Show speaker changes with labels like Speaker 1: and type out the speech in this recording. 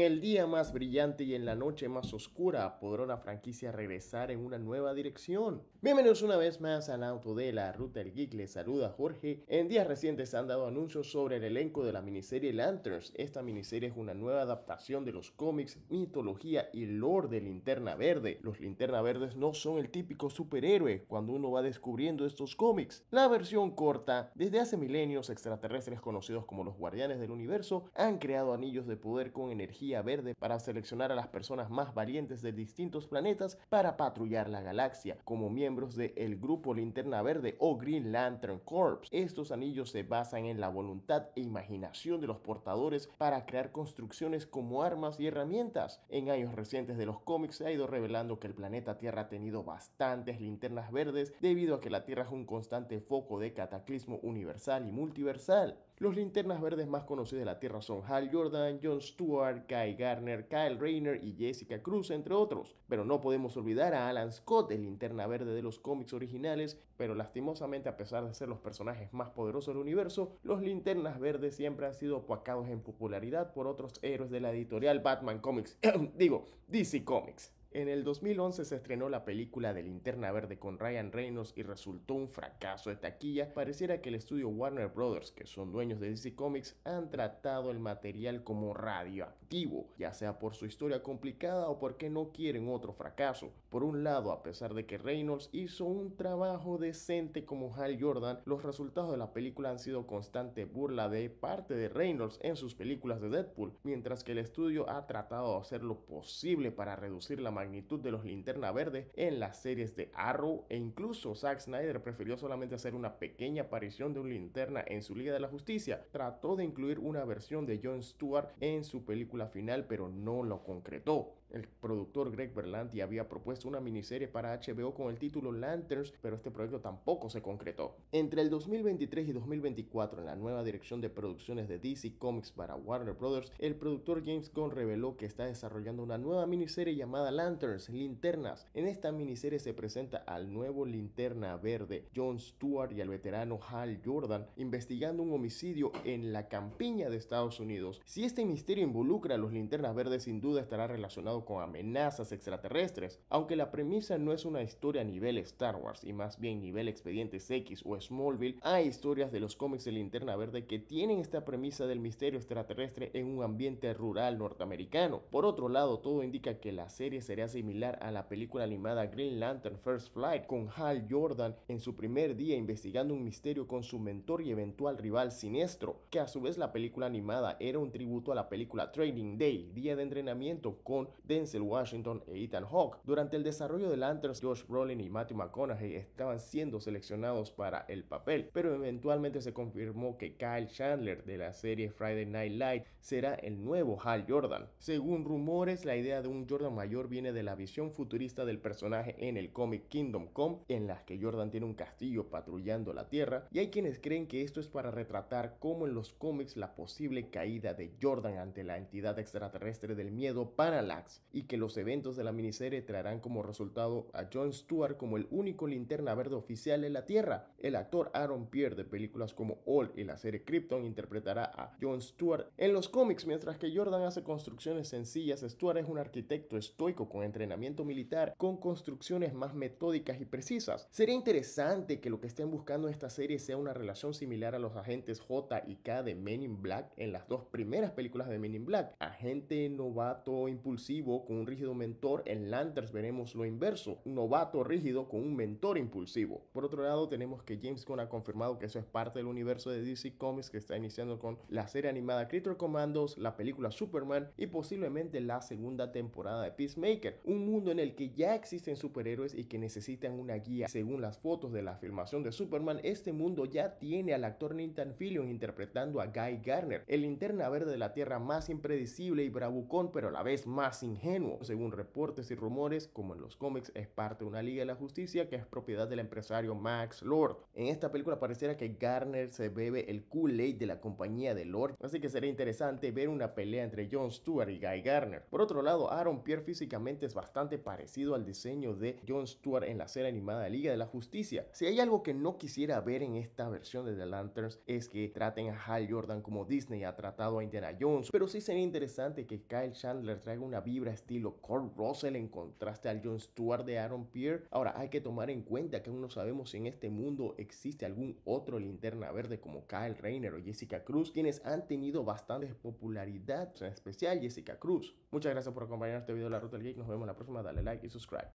Speaker 1: En el día más brillante y en la noche más oscura podrá la franquicia regresar en una nueva dirección. Bienvenidos una vez más al auto de la Ruta del Geek, les saluda Jorge. En días recientes han dado anuncios sobre el elenco de la miniserie Lanterns. Esta miniserie es una nueva adaptación de los cómics, mitología y lore de Linterna Verde. Los Linterna Verdes no son el típico superhéroe cuando uno va descubriendo estos cómics. La versión corta, desde hace milenios extraterrestres conocidos como los Guardianes del Universo han creado anillos de poder con energía verde para seleccionar a las personas más valientes de distintos planetas para patrullar la galaxia, como miembros del grupo Linterna Verde o Green Lantern Corps. Estos anillos se basan en la voluntad e imaginación de los portadores para crear construcciones como armas y herramientas. En años recientes de los cómics se ha ido revelando que el planeta Tierra ha tenido bastantes linternas verdes debido a que la Tierra es un constante foco de cataclismo universal y multiversal. Los linternas verdes más conocidos de la Tierra son Hal Jordan, John Stewart, Garner, Kyle Rayner y Jessica Cruz, entre otros. Pero no podemos olvidar a Alan Scott, el linterna verde de los cómics originales, pero lastimosamente a pesar de ser los personajes más poderosos del universo, los linternas verdes siempre han sido opacados en popularidad por otros héroes de la editorial Batman Comics, digo, DC Comics. En el 2011 se estrenó la película de Linterna Verde con Ryan Reynolds y resultó un fracaso de taquilla. Pareciera que el estudio Warner Brothers, que son dueños de DC Comics, han tratado el material como radioactivo ya sea por su historia complicada o porque no quieren otro fracaso. Por un lado, a pesar de que Reynolds hizo un trabajo decente como Hal Jordan, los resultados de la película han sido constante burla de parte de Reynolds en sus películas de Deadpool, mientras que el estudio ha tratado de hacer lo posible para reducir la magnitud de los linterna verde en las series de Arrow e incluso Zack Snyder prefirió solamente hacer una pequeña aparición de un linterna en su Liga de la Justicia. Trató de incluir una versión de John Stewart en su película la final, pero no lo concretó. El productor Greg Berlanti había propuesto una miniserie para HBO con el título Lanterns, pero este proyecto tampoco se concretó. Entre el 2023 y 2024, en la nueva dirección de producciones de DC Comics para Warner Brothers el productor James Gunn reveló que está desarrollando una nueva miniserie llamada Lanterns, Linternas. En esta miniserie se presenta al nuevo Linterna Verde, John Stewart y al veterano Hal Jordan, investigando un homicidio en la campiña de Estados Unidos. Si este misterio involucra a los linternas verdes sin duda estará relacionado con amenazas extraterrestres, aunque la premisa no es una historia a nivel Star Wars y más bien nivel Expedientes X o Smallville, hay historias de los cómics de linterna verde que tienen esta premisa del misterio extraterrestre en un ambiente rural norteamericano. Por otro lado, todo indica que la serie sería similar a la película animada Green Lantern First Flight con Hal Jordan en su primer día investigando un misterio con su mentor y eventual rival siniestro, que a su vez la película animada era un tributo a la película Training Day, día de entrenamiento con Denzel Washington e Ethan Hawke. Durante el desarrollo de Lanterns, Josh Brolin y Matthew McConaughey estaban siendo seleccionados para el papel, pero eventualmente se confirmó que Kyle Chandler de la serie Friday Night Light será el nuevo Hal Jordan. Según rumores, la idea de un Jordan mayor viene de la visión futurista del personaje en el cómic Kingdom Come, en las que Jordan tiene un castillo patrullando la Tierra, y hay quienes creen que esto es para retratar cómo en los cómics la posible caída de Jordan ante la entidad extraterrestre del miedo Parallax y que los eventos de la miniserie traerán como resultado a Jon Stewart como el único linterna verde oficial en la Tierra. El actor Aaron Pierre de películas como All y la serie Krypton interpretará a Jon Stewart en los cómics, mientras que Jordan hace construcciones sencillas. Stewart es un arquitecto estoico con entrenamiento militar, con construcciones más metódicas y precisas. Sería interesante que lo que estén buscando en esta serie sea una relación similar a los agentes J y K de Men in Black en las dos primeras películas de Men in Black, agente novato impulsivo con un rígido mentor, en Lanterns veremos lo inverso, novato rígido con un mentor impulsivo. Por otro lado, tenemos que James Gunn ha confirmado que eso es parte del universo de DC Comics que está iniciando con la serie animada Creature Commandos, la película Superman y posiblemente la segunda temporada de Peacemaker, un mundo en el que ya existen superhéroes y que necesitan una guía. Según las fotos de la filmación de Superman, este mundo ya tiene al actor Nathan Fillion interpretando a Guy Garner, el linterna verde de la Tierra más impredecible y bravucón, pero a la vez más ingenuo. Según reportes y rumores, como en los cómics, es parte de una Liga de la Justicia que es propiedad del empresario Max Lord. En esta película pareciera que Garner se bebe el Kool-Aid de la compañía de Lord, así que sería interesante ver una pelea entre Jon Stewart y Guy Garner. Por otro lado, Aaron Pierre físicamente es bastante parecido al diseño de Jon Stewart en la serie animada Liga de la Justicia. Si hay algo que no quisiera ver en esta versión de The Lanterns es que traten a Hal Jordan como Disney ha tratado a Indiana Jones, pero sí sería interesante que Kyle Chandler traiga una vibra estilo Kurt Russell en contraste al John Stewart de Aaron Pierre. Ahora, hay que tomar en cuenta que aún no sabemos si en este mundo existe algún otro linterna verde como Kyle Rayner o Jessica Cruz, quienes han tenido bastante popularidad, en especial Jessica Cruz. Muchas gracias por acompañarnos este video de La Ruta del Geek. Nos vemos la próxima. Dale like y subscribe.